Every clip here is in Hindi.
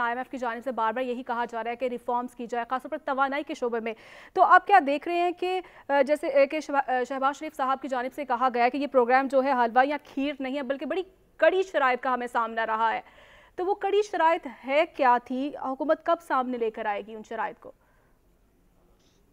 आईएमएफ की जानब से बार बार यही कहा जा रहा है कि रिफॉर्म्स की जाए खासतौर पर तोानाई के शोबे में तो आप क्या देख रहे हैं कि जैसे कि शहबाज शरीफ साहब की जानब से कहा गया कि ये प्रोग्राम जो है हलवा या खीर नहीं है बल्कि बड़ी कड़ी शराइ का हमें सामना रहा है तो वो कड़ी शराइ है क्या थी हुकूमत कब सामने लेकर आएगी उन शराइ को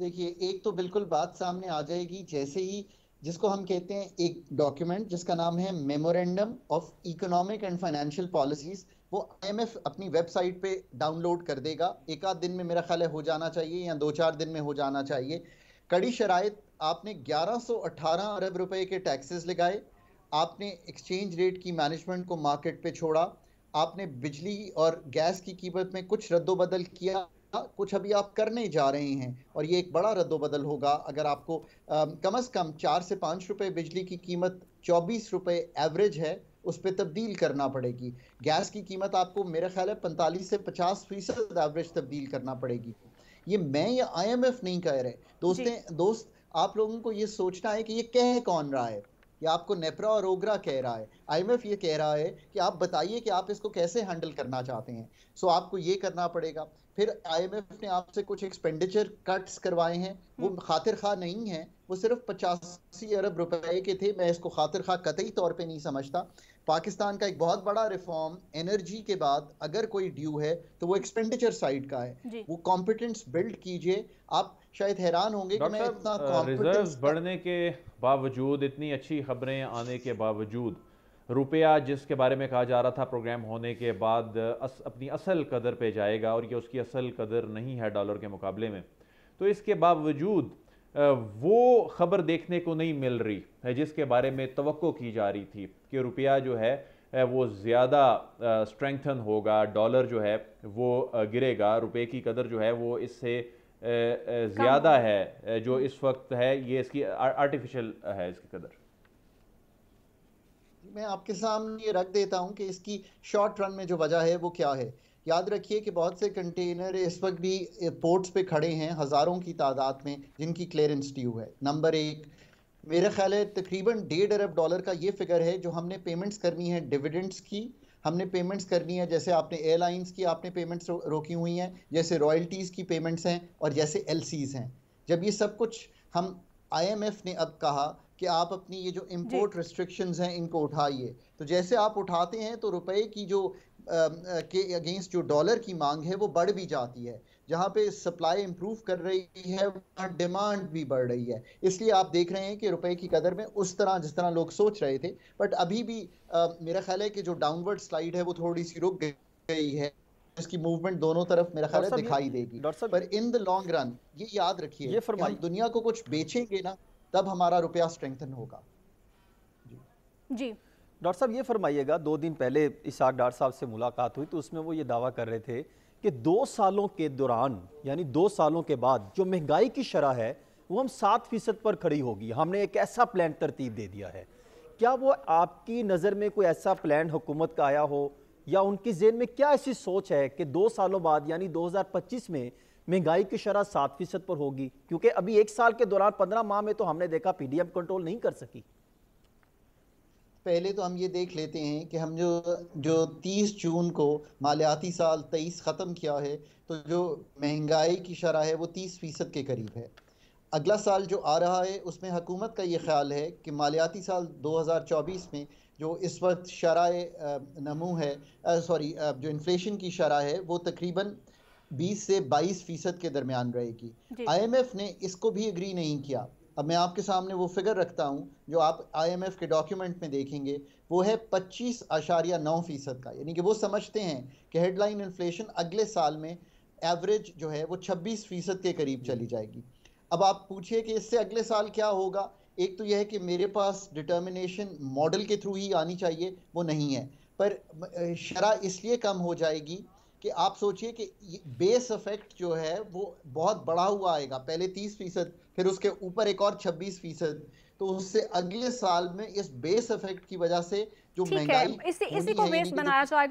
देखिए एक तो बिल्कुल बात सामने आ जाएगी जैसे ही जिसको हम कहते हैं एक डॉक्यूमेंट जिसका नाम है memorandum of economic and financial policies वो आईएमएफ अपनी वेबसाइट पे डाउनलोड कर देगा एक आध दिन में मेरा ख्याल है हो जाना चाहिए या दो चार दिन में हो जाना चाहिए कड़ी शराय आपने 1118 अरब रुपए के टैक्सेस लगाए आपने एक्सचेंज रेट की मैनेजमेंट को मार्केट पे छोड़ा आपने बिजली और गैस की कीमत में कुछ रद्दोबदल किया हाँ, कुछ अभी आप करने जा रहे हैं और ये एक बड़ा रद्दोबदल होगा अगर आपको आ, कम अज़ कम चार से पाँच रुपये बिजली की कीमत चौबीस रुपये एवरेज है उस पर तब्दील करना पड़ेगी गैस की कीमत आपको मेरा ख्याल है पैंतालीस से पचास फीसद एवरेज तब्दील करना पड़ेगी ये मैं या आईएमएफ नहीं कह रहे दोस्तें दोस्त आप लोगों को ये सोचना है कि ये कह कौन रहा है या आपको नेपरा और ओग्रा कह रहा है आईएमएफ ये कह रहा है कि आप बताइए कि आप इसको कैसे हैंडल करना चाहते हैं सो so आपको ये करना पड़ेगा फिर आईएमएफ ने आपसे कुछ एक्सपेंडिचर कट्स करवाए हैं वो हम्म। खातिर खा नहीं है वो सिर्फ पचासी अरब रुपए के थे मैं इसको खातिर खा कतई तौर पे नहीं समझता पाकिस्तान का एक बहुत बड़ा रिफॉर्म एनर्जी के बाद अगर कोई ड्यू है तो वो एक्सपेंडिचर साइड का है वो कॉम्पिटेंस बिल्ड कीजिए आप शायद हैरान होंगे कि मैं इतना रिजर्व्स uh, बढ़ने के बावजूद इतनी अच्छी खबरें आने के बावजूद रुपया जिसके बारे में कहा जा रहा था प्रोग्राम होने के बाद अस, अपनी असल कदर पे जाएगा और ये उसकी असल कदर नहीं है डॉलर के मुकाबले में तो इसके बावजूद वो खबर देखने को नहीं मिल रही है जिसके बारे में तो की जा रही थी कि रुपया जो है वो ज़्यादा स्ट्रेंथन होगा डॉलर जो है वो गिरेगा रुपए की कदर जो है वो इससे ज़्यादा है जो हम्म। इस वक्त है ये इसकी आर्टिफिशियल है इसकी कदर मैं आपके सामने ये रख देता हूँ कि इसकी शॉर्ट रन में जो वजह है वो क्या है याद रखिए कि बहुत से कंटेनर इस वक्त भी पोर्ट्स पे खड़े हैं हज़ारों की तादाद में जिनकी क्लियरेंस ड्यू है नंबर एक मेरा ख्याल है तकरीबन डेढ़ अरब डॉलर का ये फिगर है जो हमने पेमेंट्स करनी है डिविडेंड्स की हमने पेमेंट्स करनी है जैसे आपने एयरलाइंस की आपने पेमेंट्स रो, रोकी हुई हैं जैसे रॉयल्टीज़ की पेमेंट्स हैं और जैसे एल हैं जब ये सब कुछ हम आई ने अब कहा कि आप अपनी ये जो इम्पोर्ट रिस्ट्रिक्शंस हैं इनको उठाइए तो जैसे आप उठाते हैं तो रुपए की जो के अगेंस्ट जो डॉलर की मांग है वो बढ़ भी जाती है जहाँ पे सप्लाई इम्प्रूव कर रही है वहाँ डिमांड भी बढ़ रही है इसलिए आप देख रहे हैं कि रुपए की कदर में उस तरह जिस तरह लोग सोच रहे थे बट अभी भी आ, मेरा ख्याल है कि जो डाउनवर्ड स्लाइड है वो थोड़ी सी रुक गई है इसकी मूवमेंट दोनों तरफ मेरा ख्याल है दिखाई देगी पर इन द लॉन्ग रन ये याद रखिए ये हम दुनिया को कुछ बेचेंगे ना तब हमारा रुपया स्ट्रेंथन होगा जी डॉक्टर साहब ये फरमाइएगा दो दिन पहले इसाक डार साहब से मुलाकात हुई तो उसमें वो ये दावा कर रहे थे कि दो सालों के दौरान यानी दो सालों के बाद जो महंगाई की शरह है वो हम सात फीसद पर खड़ी होगी हमने एक ऐसा प्लान तरतीब दे दिया है क्या वो आपकी नज़र में कोई ऐसा प्लान हुकूमत का आया हो या उनकी जेन में क्या ऐसी सोच है कि दो सालों बाद यानी 2025 में महंगाई की शरह सात फीसद पर होगी क्योंकि अभी एक साल के दौरान पंद्रह माह में तो हमने देखा पीडीएम कंट्रोल नहीं कर सकी पहले तो हम ये देख लेते हैं कि हम जो जो 30 जून को मालियाती साल 23 ख़त्म किया है तो जो महंगाई की शरह है वो 30 फ़ीसद के करीब है अगला साल जो आ रहा है उसमें हकूमत का ये ख्याल है कि मालियाती साल 2024 में जो इस वक्त शरह नमू है सॉरी जो इन्फ्लेशन की शरह है वो तकरीबन 20 से 22 फ़ीसद के दरमियान रहेगी आईएमएफ ने इसको भी एग्री नहीं किया अब मैं आपके सामने वो फिगर रखता हूँ जो आप आईएमएफ के डॉक्यूमेंट में देखेंगे वो है पच्चीस आशारिया नौ फीसद का यानी कि वो समझते हैं कि हेडलाइन इन्फ्लेशन अगले साल में एवरेज जो है वो छब्बीस फीसद के करीब चली जाएगी अब आप पूछिए कि इससे अगले साल क्या होगा एक तो यह है कि मेरे पास डिटर्मिनेशन मॉडल के थ्रू ही आनी चाहिए वो नहीं है पर शरा इसलिए कम हो जाएगी कि आप सोचिए कि बेस इफेक्ट जो है वो बहुत बड़ा हुआ आएगा पहले तीस फीसद फिर उसके ऊपर एक और छब्बीस फीसद तो उससे अगले साल में इस बेस इफेक्ट की वजह से जो महंगाई इसी, इसी को बेस बनाया जाएगा